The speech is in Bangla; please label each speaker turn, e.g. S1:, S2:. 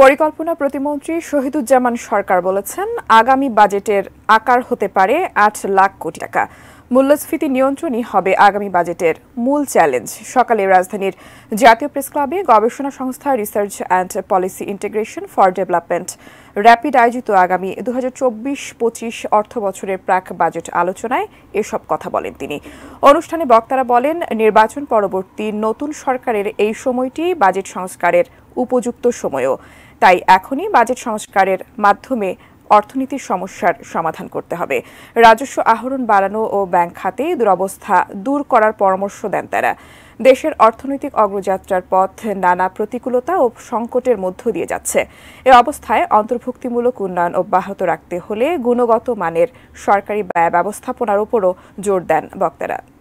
S1: পরিকল্পনা প্রতিমন্ত্রী শহীদুজ্জামান সরকার বলেছেন আগামী বাজেটের আকার হতে পারে আট লাখ কোটি টাকা মূল্যস্ফীতি নিয়ন্ত্রণই হবে আগামী বাজেটের মূল চ্যালেঞ্জ সকালে রাজধানীর জাতীয় প্রেস ক্লাবে গবেষণা সংস্থা research and policy integration for development RAPID আয়োজিত আগামী দু হাজার চব্বিশ পঁচিশ অর্থ বছরের প্রাক বাজেট আলোচনায় এসব কথা বলেন তিনি অনুষ্ঠানে বক্তারা বলেন নির্বাচন পরবর্তী নতুন সরকারের এই সময়টি বাজেট সংস্কারের উপযুক্ত সময়ও তাই এখনই বাজেট সংস্কারের মাধ্যমে অর্থনীতির সমস্যার সমাধান করতে হবে রাজস্ব আহরণ বাড়ানো ও ব্যাংক খাতে দুরবস্থা দূর করার পরামর্শ দেন তারা দেশের অর্থনৈতিক অগ্রযাত্রার পথ নানা প্রতিকূলতা ও সংকটের মধ্য দিয়ে যাচ্ছে এ অবস্থায় অন্তর্ভুক্তিমূলক উন্নয়ন অব্যাহত রাখতে হলে গুণগত মানের সরকারি ব্যয় ব্যবস্থাপনার উপরও জোর দেন বক্তারা